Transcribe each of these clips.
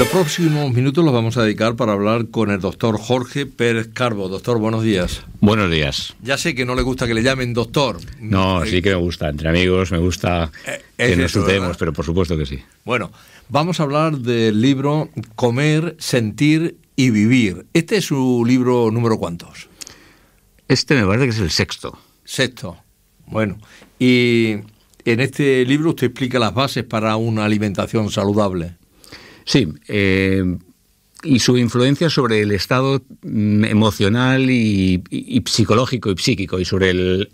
Los próximos minutos los vamos a dedicar para hablar con el doctor Jorge Pérez Carbo. Doctor, buenos días. Buenos días. Ya sé que no le gusta que le llamen doctor. No, sí que me gusta. Entre amigos me gusta eh, que nos sucedemos, pero por supuesto que sí. Bueno, vamos a hablar del libro Comer, Sentir y Vivir. ¿Este es su libro número cuántos? Este me parece que es el sexto. Sexto. Bueno, y en este libro usted explica las bases para una alimentación saludable. Sí. Eh, y su influencia sobre el estado mm, emocional y, psicológico y psíquico, y sobre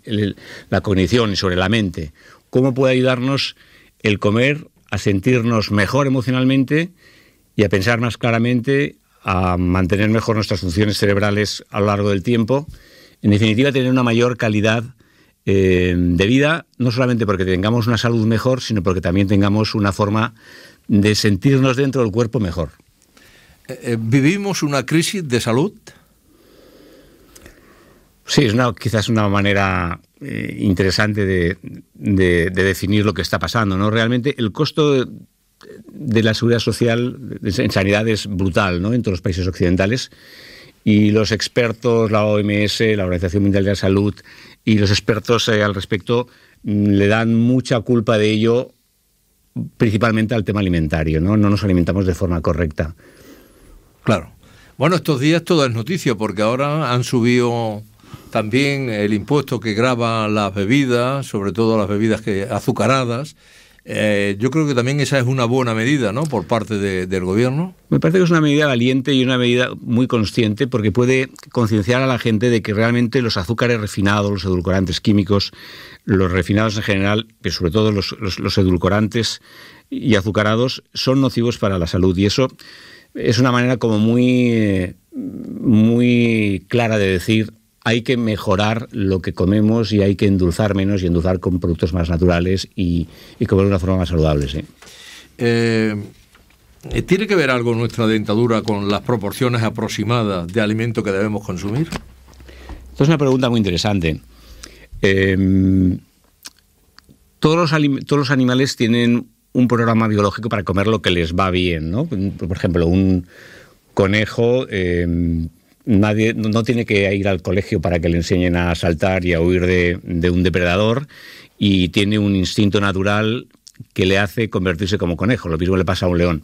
la cognición y sobre la mente. ¿Cómo puede ayudarnos el comer a sentirnos mejor emocionalmente y a pensar más claramente, a mantener mejor nuestras funciones cerebrales a lo largo del tiempo? En definitiva, tener una mayor calidad eh, de vida, no solamente porque tengamos una salud mejor, sino porque también tengamos una forma de sentirnos dentro del cuerpo mejor. Eh, eh, ¿Vivimos una crisis de salud? Sí, es una, quizás una manera eh, interesante de, definir lo que está pasando. ¿no? Realmente el costo de, la seguridad social en sanidad es brutal ¿no? en todos los países occidentales y los expertos, la OMS, la Organización Mundial de la Salud y los expertos al respecto mm, le dan mucha culpa de ello principalmente al tema alimentario, ¿no? No nos alimentamos de forma correcta. Claro. Bueno, estos días todo es noticia porque ahora han subido también el impuesto que graba las bebidas, sobre todo las bebidas que azucaradas, eh, yo creo que también esa es una buena medida, ¿no? Por parte del gobierno. Me parece que es una medida valiente y una medida muy consciente porque puede concienciar a la gente de que realmente los azúcares refinados, los edulcorantes químicos, los refinados en general, pero sobre todo los, edulcorantes y azucarados, son nocivos para la salud. Y eso es una manera como muy, eh, muy clara de decir hay que mejorar lo que comemos y hay que endulzar menos y endulzar con productos más naturales y, comer de una forma más saludable. Eh, ¿Tiene que ver algo nuestra dentadura con las proporciones aproximadas de alimento que debemos consumir? Esto es una pregunta muy interesante. Em, todos, los animales tienen un programa biológico para comer lo que les va bien, ¿no? Por ejemplo, un conejo em, nadie no tiene que ir al colegio para que le enseñen a saltar y a huir de, un depredador y tiene un instinto natural que le hace convertirse como conejo. Lo mismo le pasa a un león.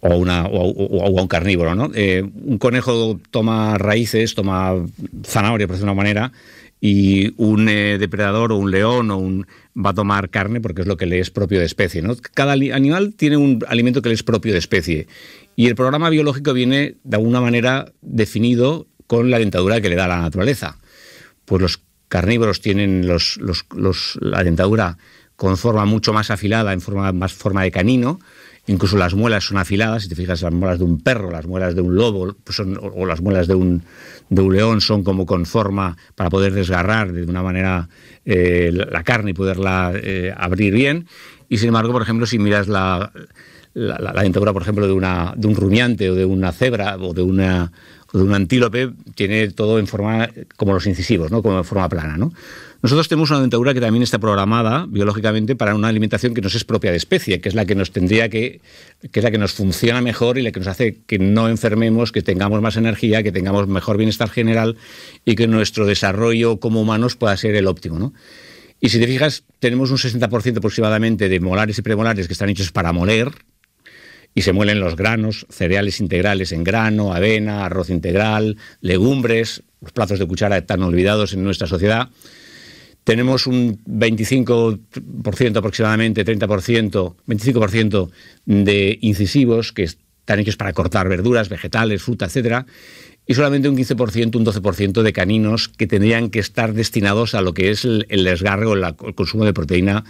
O, una, o, a un carnívoro. ¿no? Eh, un conejo toma raíces, toma zanahoria, por decirlo de una manera, y un eh, depredador o un león o un va a tomar carne porque es lo que le es propio de especie. ¿no? Cada animal tiene un alimento que le es propio de especie y el programa biológico viene de alguna manera definido con la dentadura que le da la naturaleza. Pues los carnívoros tienen los, la dentadura con forma mucho más afilada, en forma de canino. Incluso las muelas son afiladas, si te fijas, las muelas de un perro, las muelas de un lobo pues son, o, las muelas de un, de león son como con forma para poder desgarrar de una manera eh, la carne y poderla eh, abrir bien. Y sin embargo, por ejemplo, si miras la, la, dentadura, por ejemplo, de, de un rumiante o de una cebra o de una un antílope tiene todo en forma como los incisivos, ¿no? Como en forma plana, Nosotros tenemos una dentadura que también está programada biológicamente para una alimentación que nos es propia de especie, que es la que nos tendría que, que es la que nos funciona mejor y la que nos hace que no enfermemos, que tengamos más energía, que tengamos mejor bienestar general y que nuestro desarrollo como humanos pueda ser el óptimo, Y si te fijas, tenemos un 60% aproximadamente de molares y premolares que están hechos para moler, y se muelen los granos, cereales integrales en grano, avena, arroz integral, legumbres, los plazos de cuchara tan olvidados en nuestra sociedad. Tenemos un 25% aproximadamente, 30%, 25% de incisivos que están hechos para cortar verduras, vegetales, fruta, etc. y solamente un 15%, un 12% de caninos que tendrían que estar destinados a lo que es el, desgarro, o el consumo de proteína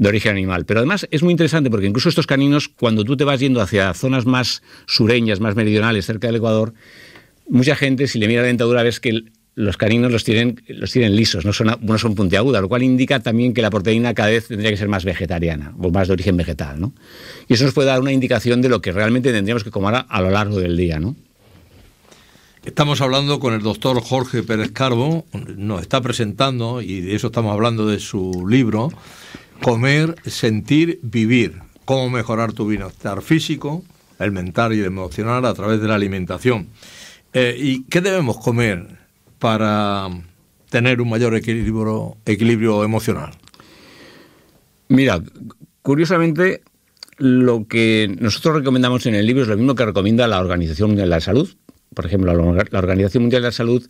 de origen animal. Pero además es muy interesante porque incluso estos caninos, cuando tú te vas yendo hacia zonas más sureñas, más meridionales, cerca del Ecuador, mucha gente, si le mira la dentadura, ves que los caninos los tienen, los tienen lisos, no son, no son puntiagudas, lo cual indica también que la proteína cada vez tendría que ser más vegetariana o más de origen vegetal. ¿no? Y eso nos puede dar una indicación de lo que realmente tendríamos que comer a, lo largo del día. ¿no? Estamos hablando con el doctor Jorge Pérez Carbo, nos está presentando, y de eso estamos hablando de su libro, comer, sentir, vivir. Cómo mejorar tu bienestar físico, el mental y el emocional a través de la alimentación. Eh, ¿Y qué debemos comer para tener un mayor equilibrio, equilibrio emocional? Mira, curiosamente, lo que nosotros recomendamos en el libro es lo mismo que recomienda la Organización Mundial de la Salud. Por ejemplo, la Organización Mundial de la Salud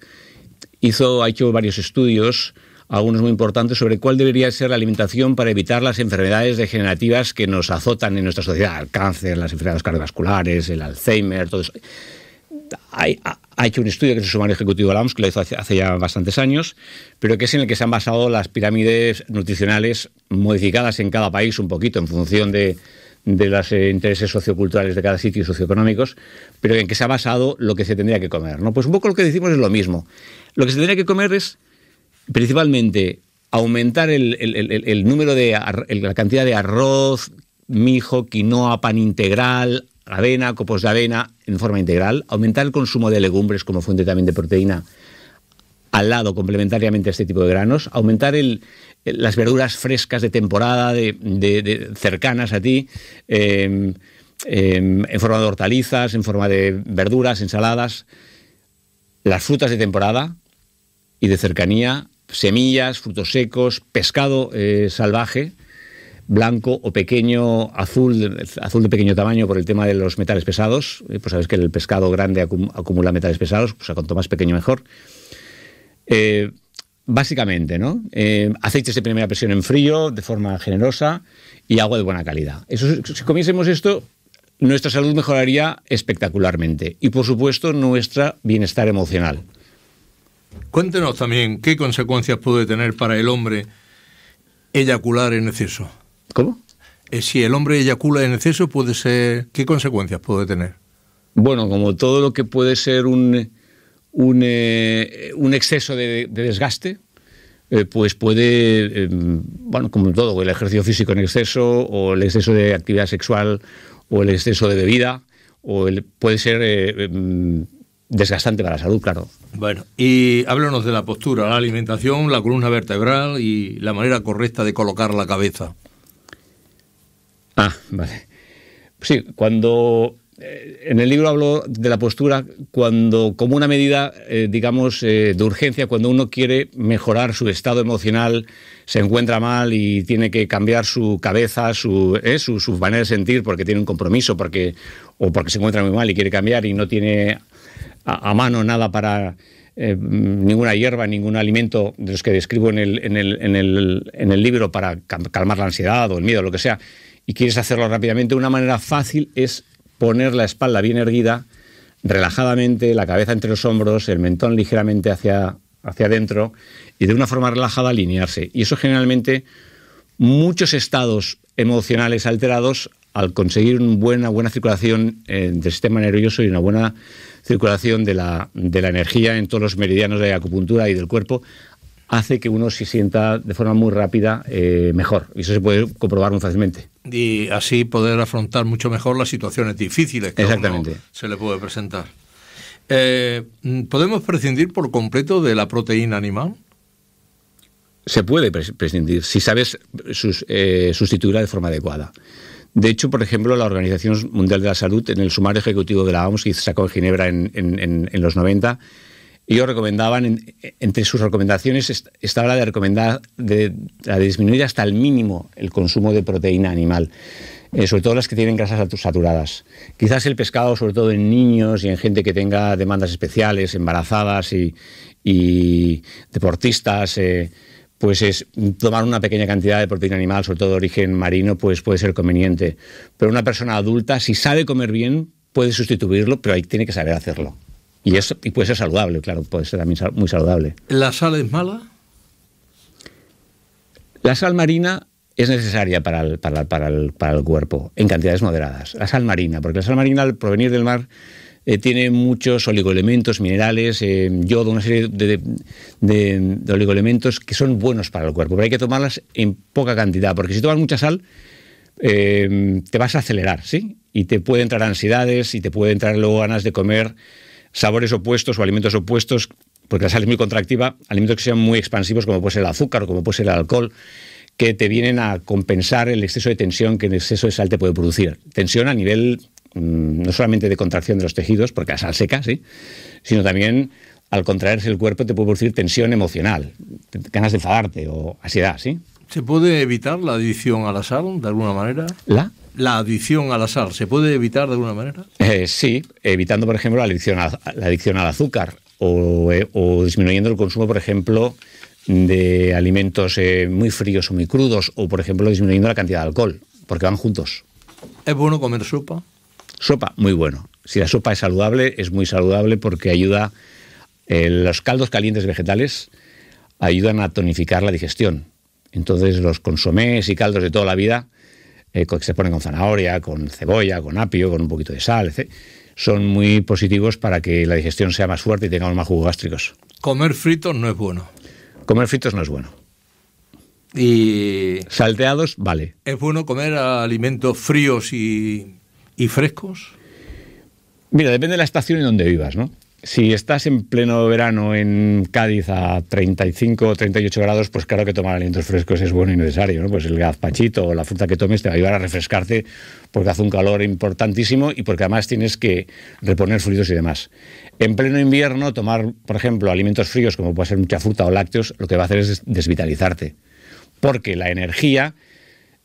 hizo, ha hecho varios estudios algunos muy importantes, sobre cuál debería ser la alimentación para evitar las enfermedades degenerativas que nos azotan en nuestra sociedad, el cáncer, las enfermedades cardiovasculares, el Alzheimer, todo eso. Hay, ha hecho un estudio que es el ejecutivo de la OMS, que lo hizo hace, ya bastantes años, pero que es en el que se han basado las pirámides nutricionales modificadas en cada país un poquito en función de, de los eh, intereses socioculturales de cada sitio y socioeconómicos, pero en que se ha basado lo que se tendría que comer. ¿no? Pues un poco lo que decimos es lo mismo. Lo que se tendría que comer es principalmente aumentar el, número de la cantidad de arroz, mijo, quinoa, pan integral, avena, copos de avena en forma integral, aumentar el consumo de legumbres como fuente también de proteína al lado complementariamente a este tipo de granos, aumentar las verduras frescas de temporada, de, cercanas a ti, em, em, en forma de hortalizas, en forma de verduras, ensaladas, las frutas de temporada y de cercanía semillas, frutos secos, pescado eh, salvaje, blanco o pequeño, azul, azul de pequeño tamaño por el tema de los metales pesados. Eh, pues sabes que el pescado grande acumula metales pesados, pues cuanto más pequeño mejor. Eh, básicamente, ¿no? aceites de primera presión en frío, de forma generosa, y agua de buena calidad. si comiésemos esto, nuestra salud mejoraría espectacularmente. Y por supuesto, nuestro bienestar emocional. Cuéntenos también qué consecuencias puede tener para el hombre eyacular en exceso. ¿Cómo? Eh, si el hombre eyacula en exceso, puede ser ¿qué consecuencias puede tener? Bueno, como todo lo que puede ser un, un, eh, exceso de, desgaste, eh, pues puede, em, bueno, como todo, el ejercicio físico en exceso o el exceso de actividad sexual o el exceso de bebida, o puede ser em, desgastante para la salud, claro. Bueno, y háblanos de la postura, la alimentación, la columna vertebral y la manera correcta de colocar la cabeza. Ah, vale. Sí, cuando eh, en el libro hablo de la postura cuando como una medida, eh, digamos, eh, de urgencia, cuando uno quiere mejorar su estado emocional, se encuentra mal y tiene que cambiar su cabeza, su, su, manera de sentir, porque tiene un compromiso, porque o porque se encuentra muy mal y quiere cambiar y no tiene a, mano nada para eh, ninguna hierba, ningún alimento de los que describo en el, en, el, en, el, en el, libro para calmar la ansiedad o el miedo, lo que sea, y quieres hacerlo rápidamente, una manera fácil es poner la espalda bien erguida, relajadamente, la cabeza entre los hombros, el mentón ligeramente hacia, hacia adentro y de una forma relajada alinearse. Y eso generalmente muchos estados emocionales alterados al conseguir una buena, buena circulación eh, del sistema nervioso y una buena circulación de la, energía en todos los meridianos de acupuntura y del cuerpo, hace que uno se sienta de forma muy rápida eh, mejor. Y eso se puede comprobar muy fácilmente. Y así poder afrontar mucho mejor las situaciones difíciles que Exactamente. se le puede presentar. Eh, ¿Podemos prescindir por completo de la proteína animal? Se puede prescindir si sabes sustituirla de forma adecuada. De hecho, por ejemplo, la Organización Mundial de la Salud, en el sumario ejecutivo de la OMS que sacó en Ginebra en, los 90, ellos recomendaban, entre sus recomendaciones estaba la de recomendar disminuir hasta el mínimo el consumo de proteína animal, eh, sobre todo las que tienen grasas saturadas. Quizás el pescado, sobre todo en niños y en gente que tenga demandas especiales, embarazadas y, deportistas. Eh, pues es tomar una pequeña cantidad de proteína animal, sobre todo de origen marino, pues puede ser conveniente. Pero una persona adulta, si sabe comer bien, puede sustituirlo, pero ahí tiene que saber hacerlo. Y, eso, y puede ser saludable, claro, puede ser también muy saludable. ¿La sal es mala? La sal marina es necesaria para para, para el cuerpo, en cantidades moderadas. La sal marina, porque la sal marina al provenir del mar eh, tiene muchos oligoelementos, minerales, eh, yodo, una serie de, oligoelementos que son buenos para el cuerpo, pero hay que tomarlas en poca cantidad, porque si tomas mucha sal, eh, te vas a acelerar, ¿sí? Y te puede entrar ansiedades y te puede entrar luego ganas de comer sabores opuestos o alimentos opuestos, porque la sal es muy contractiva, alimentos que sean muy expansivos como puede ser el azúcar o como puede ser el alcohol que te vienen a compensar el exceso de tensión que el exceso de sal te puede producir. Tensión a nivel Mm, no solamente de contracción de los tejidos, porque la sal seca, ¿sí? sino también al contraerse el cuerpo te puede producir tensión emocional, ganas de enfadarte o ansiedad, ¿sí? ¿Se puede evitar la adicción a la sal de alguna manera? ¿La? La adicción a la sal, ¿se puede evitar de alguna manera? Eh, sí, evitando, por ejemplo, la adicción, a, la adicción al azúcar o, eh, disminuyendo el consumo, por ejemplo, de alimentos eh, muy fríos o muy crudos o, por ejemplo, disminuyendo la cantidad de alcohol, porque van juntos. ¿Es bueno comer sopa? Sopa, muy bueno. Si la sopa es saludable, es muy saludable porque ayuda, eh, los caldos calientes vegetales ayudan a tonificar la digestión. Entonces los consomés y caldos de toda la vida, eh, que se ponen con zanahoria, con cebolla, con apio, con un poquito de sal, son muy positivos para que la digestión sea más fuerte y tengamos más jugos gástricos. Comer fritos no es bueno. Comer fritos no es bueno. Y salteados, vale. Es bueno comer alimentos fríos y y frescos? Mira, depende de la estación y donde vivas, ¿no? Si estás en pleno verano en Cádiz a 35 o 38 grados, pues claro que tomar alimentos frescos es bueno y necesario, ¿no? Pues el gazpachito o la fruta que tomes te va a ayudar a refrescarte porque hace un calor importantísimo y porque además tienes que reponer fluidos y demás. En pleno invierno, tomar, por ejemplo, alimentos fríos como puede ser mucha fruta o lácteos, lo que va a hacer es desvitalizarte, porque la energía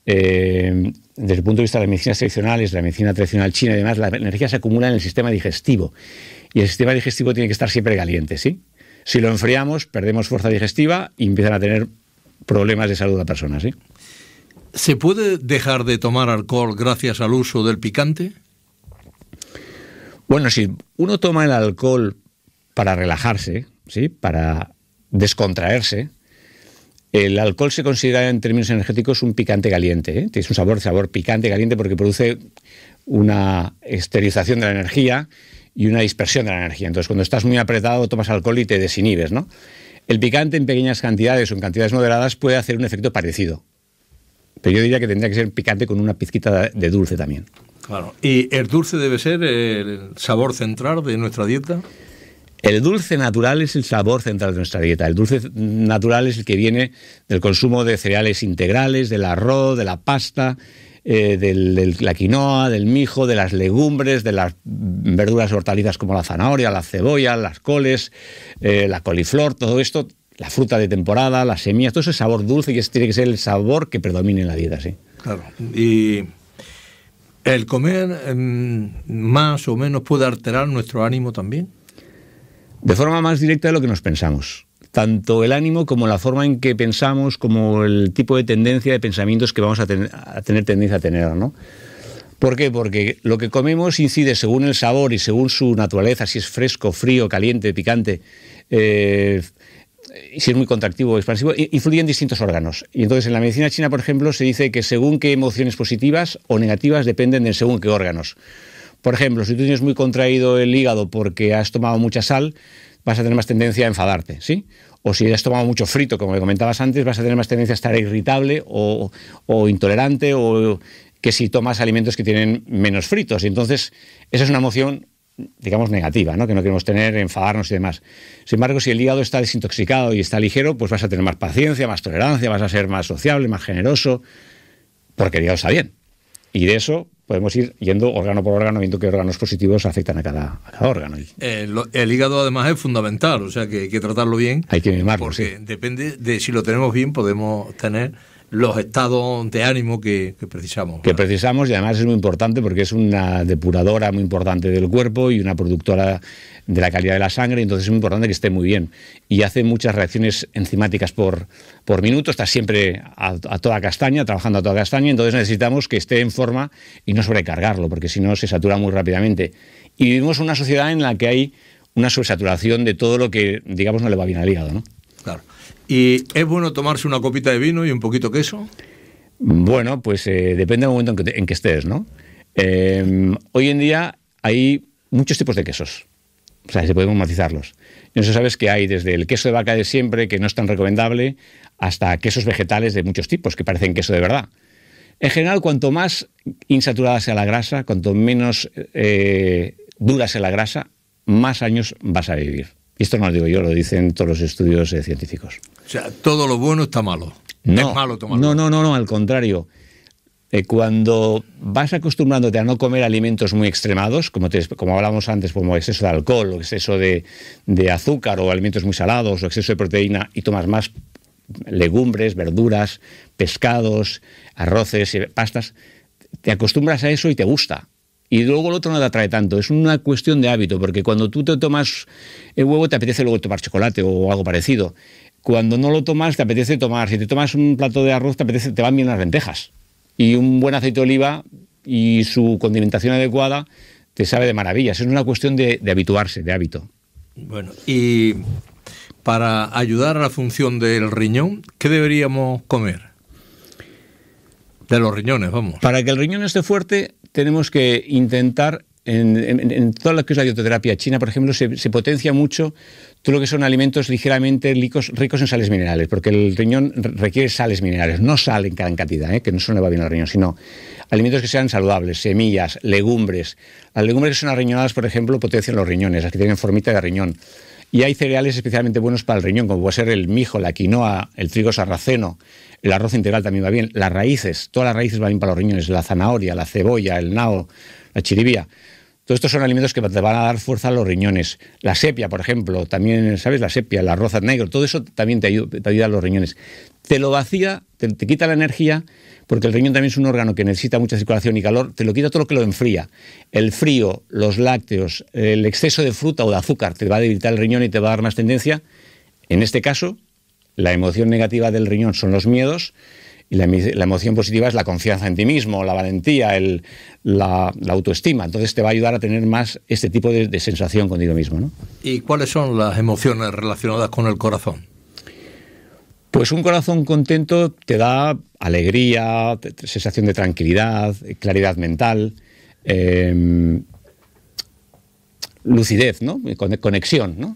eh, desde el punto de vista de las medicinas tradicionales, la medicina tradicional china y demás, la energía se acumula en el sistema digestivo. Y el sistema digestivo tiene que estar siempre caliente, ¿sí? Si lo enfriamos, perdemos fuerza digestiva y empiezan a tener problemas de salud a personas, ¿sí? ¿Se puede dejar de tomar alcohol gracias al uso del picante? Bueno, si uno toma el alcohol para relajarse, ¿sí? Para descontraerse, el alcohol se considera en términos energéticos un picante caliente. Es ¿eh? un sabor, sabor picante caliente porque produce una esterilización de la energía y una dispersión de la energía. Entonces, cuando estás muy apretado, tomas alcohol y te desinhibes, ¿no? El picante en pequeñas cantidades o en cantidades moderadas puede hacer un efecto parecido. Pero yo diría que tendría que ser picante con una pizquita de dulce también. Claro. ¿Y el dulce debe ser el sabor central de nuestra dieta? El dulce natural es el sabor central de nuestra dieta. El dulce natural es el que viene del consumo de cereales integrales, del arroz, de la pasta, eh, de la quinoa, del mijo, de las legumbres, de las verduras hortalizas como la zanahoria, la cebolla, las coles, eh, la coliflor, todo esto, la fruta de temporada, las semillas, todo ese sabor dulce que tiene que ser el sabor que predomine en la dieta, sí. Claro. Y el comer em, más o menos puede alterar nuestro ánimo también de forma más directa de lo que nos pensamos. Tanto el ánimo como la forma en que pensamos, como el tipo de tendencia de pensamientos que vamos a, tener tendencia a tener, ¿no? ¿Por qué? Porque lo que comemos incide según el sabor y según su naturaleza, si es fresco, frío, caliente, picante, eh, si es muy contractivo o expansivo, influye en distintos órganos. Y entonces en la medicina china, por ejemplo, se dice que según qué emociones positivas o negativas dependen de según qué órganos. Por ejemplo, si tú tienes muy contraído el hígado porque has tomado mucha sal, vas a tener más tendencia a enfadarte, ¿sí? O si has tomado mucho frito, como me comentabas antes, vas a tener más tendencia a estar irritable o, intolerante o que si tomas alimentos que tienen menos fritos. Entonces, esa es una emoción digamos, negativa, ¿no? que no queremos tener, enfadarnos y demás. Sin embargo, si el hígado está desintoxicado y está ligero, pues vas a tener más paciencia, más tolerancia, vas a ser más sociable, más generoso, porque el hígado está bien. Y de eso, podemos ir yendo órgano por órgano, viendo qué órganos positivos afectan a cada, órgano. Eh, el, hígado además es fundamental, o sea que hay que tratarlo bien. Hay que mimarlo. Porque depende de si lo tenemos bien, podemos tener los estados de ánimo que, precisamos. Que precisamos y además es muy importante porque es una depuradora muy importante del cuerpo y una productora de la calidad de la sangre, entonces es muy importante que esté muy bien. Y hace muchas reacciones enzimáticas por, por minuto, está siempre a, toda castaña, trabajando a toda castaña, entonces necesitamos que esté en forma y no sobrecargarlo, porque si no se satura muy rápidamente. Y vivimos una sociedad en la que hay una sobresaturación de todo lo que, digamos, no le va bien al hígado. ¿no? Claro. ¿Y es bueno tomarse una copita de vino y un poquito de queso? Bueno, pues eh, depende del momento en que, estés, ¿no? Em, hoy en día hay muchos tipos de quesos. O sea, se podemos matizarlos. Y sabes que hay desde el queso de vaca de siempre, que no es tan recomendable, hasta quesos vegetales de muchos tipos, que parecen queso de verdad. En general, cuanto más insaturada sea la grasa, cuanto menos eh, dura sea la grasa, más años vas a vivir. Y esto no lo digo yo, lo dicen todos los estudios eh, científicos. O sea, todo lo bueno está malo. No, es malo No, no, no, no, al contrario. Eh, cuando vas acostumbrándote a no comer alimentos muy extremados, como, como hablábamos antes, como exceso de alcohol o exceso de, de azúcar o alimentos muy salados o exceso de proteína y tomas más legumbres, verduras, pescados, arroces, y pastas, te acostumbras a eso y te gusta y luego el otro no te atrae tanto. Es una cuestión de hábito, porque cuando tú te tomas el huevo te apetece luego tomar chocolate o algo parecido. Cuando no lo tomas te apetece tomar, si te tomas un plato de arroz te apetece, te van bien las lentejas. Y un buen aceite de oliva y su condimentación adecuada te sabe de maravillas. Es una cuestión de, de habituarse, de hábito. Bueno, y para ayudar a la función del riñón, ¿qué deberíamos comer? De los riñones, vamos. Para que el riñón esté fuerte, tenemos que intentar en, toda lo que es la dietoterapia china, por ejemplo, se, potencia mucho todo lo que son alimentos ligeramente ricos, ricos en sales minerales, porque el riñón requiere sales minerales, no sal en gran cantidad, ¿eh? que no solo le va bien al riñón, sino alimentos que sean saludables, semillas, legumbres. Las legumbres que son arriñonadas, por ejemplo, potencian los riñones, las que tienen formita de riñón. Y hay cereales especialmente buenos para el riñón, como puede ser el mijo, la quinoa, el trigo sarraceno, el arroz integral también va bien, las raíces, todas las raíces van bien para los riñones, la zanahoria, la cebolla, el nao, la chiribía. Todos estos son alimentos que te van a dar fuerza a los riñones. La sepia, por ejemplo, también, ¿sabes? La sepia, el arroz negro, todo eso también te ayuda, a los riñones. Te lo vacía, te quita la energía porque el riñón también es un órgano que necesita mucha circulación y calor, te lo quita todo lo que lo enfría. El frío, los lácteos, el exceso de fruta o de azúcar te va a debilitar el riñón y te va a dar más tendencia. En este caso, la emoción negativa del riñón son los miedos y la, emoción positiva es la confianza en ti mismo, la valentía, la, autoestima. Entonces te va a ayudar a tener más este tipo de, sensación contigo mismo. ¿no? ¿Y cuáles son las emociones relacionadas con el corazón? Pues un corazón contento te da alegría, sensación de tranquilidad, claridad mental, em, lucidez, ¿no? Eh, conexión.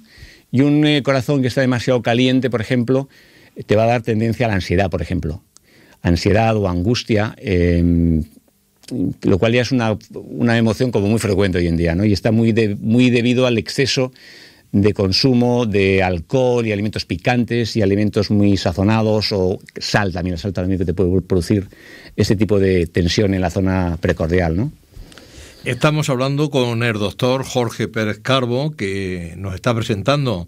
Y un eh, corazón que está demasiado caliente, por ejemplo, te va a dar tendencia a la ansiedad, por ejemplo. Ansiedad o angustia, em, lo cual ya es una, una, emoción como muy frecuente hoy en día, ¿no? y está muy, muy debido al exceso de consumo de alcohol y alimentos picantes y alimentos muy sazonados o sal también, la sal también que te puede producir ese tipo de tensión en la zona precordial, ¿no? Estamos hablando con el doctor Jorge Pérez Carbo que nos está presentando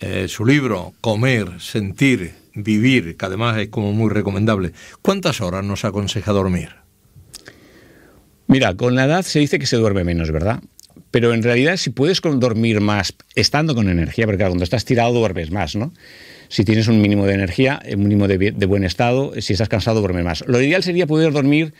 eh, su libro Comer, Sentir, Vivir, que además es como muy recomendable. ¿Cuántas horas nos aconseja dormir? Mira, con la edad se dice que se duerme menos, ¿verdad? Pero en realidad, si puedes dormir más estando con energía, porque cuando estás tirado duermes más, ¿no? Si tienes un mínimo de energía, un mínimo de, buen estado, si estás cansado, duermes más. Lo ideal sería poder dormir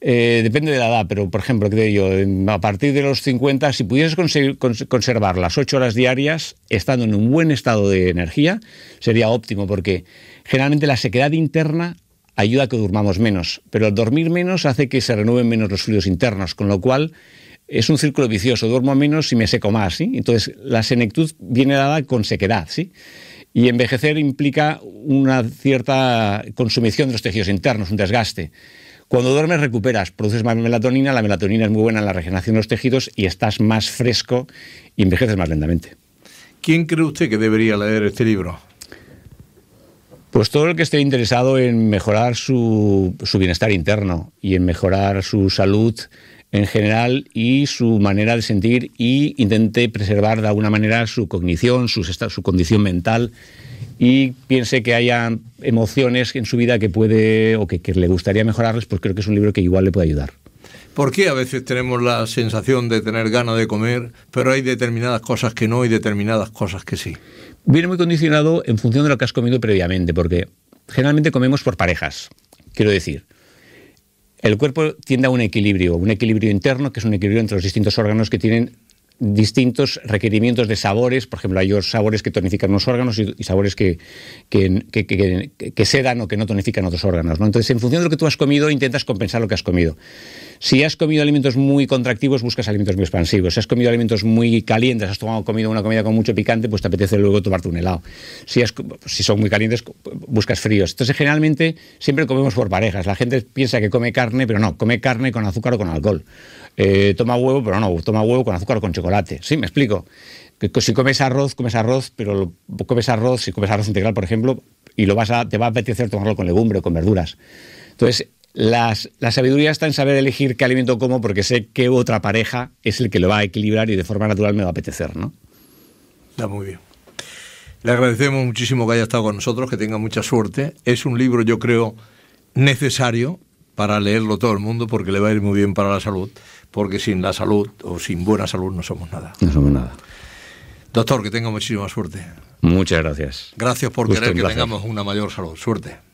eh, depende de la edad, pero por ejemplo, creo yo, a partir de los 50, si pudieses conseguir conservar las 8 horas diarias, estando en un buen estado de energía, sería óptimo, porque generalmente la sequedad interna ayuda a que durmamos menos, pero el dormir menos hace que se renueven menos los fluidos internos, con lo cual es un círculo vicioso, duermo menos y me seco más, ¿sí? Entonces, la senectud viene dada con sequedad, ¿sí? Y envejecer implica una cierta consumición de los tejidos internos, un desgaste. Cuando duermes recuperas, produces más melatonina, la melatonina es muy buena en la regeneración de los tejidos y estás más fresco y envejeces más lentamente. ¿Quién cree usted que debería leer este libro? Pues todo el que esté interesado en mejorar su, su bienestar interno y en mejorar su salud en general y su manera de sentir y intente preservar de alguna manera su cognición, su, condición mental y piense que haya emociones en su vida que puede o que, le gustaría mejorarles, pues creo que es un libro que igual le puede ayudar. ¿Por qué a veces tenemos la sensación de tener ganas de comer, pero hay determinadas cosas que no y determinadas cosas que sí? Viene muy condicionado en función de lo que has comido previamente, porque generalmente comemos por parejas. Quiero decir, el cuerpo tiende a un equilibrio, un equilibrio interno, que es un equilibrio entre los distintos órganos que tienen distintos requerimientos de sabores, por ejemplo, hay sabores que tonifican unos órganos y, sabores que, que, que, que, sedan o que no tonifican otros órganos. Entonces, en función de lo que tú has comido, intentas compensar lo que has comido. Si has comido alimentos muy contractivos, buscas alimentos muy expansivos. Si has comido alimentos muy calientes, has tomado, comido una comida con mucho picante, pues te apetece luego tomarte un helado. Si, si son muy calientes, buscas fríos. Entonces, generalmente, siempre comemos por parejas. La gente piensa que come carne, pero no, come carne con azúcar o con alcohol. Eh, toma huevo, pero no, toma huevo con azúcar o con chocolate. Sí, me explico. si comes arroz, comes arroz, pero comes arroz, si comes arroz integral, por ejemplo, y lo vas te va a apetecer tomarlo con legumbre o con verduras. Entonces, las, la sabiduría está en saber elegir qué alimento como porque sé qué otra pareja es el que lo va a equilibrar y de forma natural me va a apetecer, ¿no? Está muy bien. Le agradecemos muchísimo que haya estado con nosotros, que tenga mucha suerte. Es un libro, yo creo, necesario para leerlo todo el mundo porque le va a ir muy bien para la salud, porque sin la salud o sin buena salud no somos nada. No somos nada. Doctor, que tenga muchísima suerte. Muchas gracias. Gracias por querer que tengamos una mayor salud. Suerte.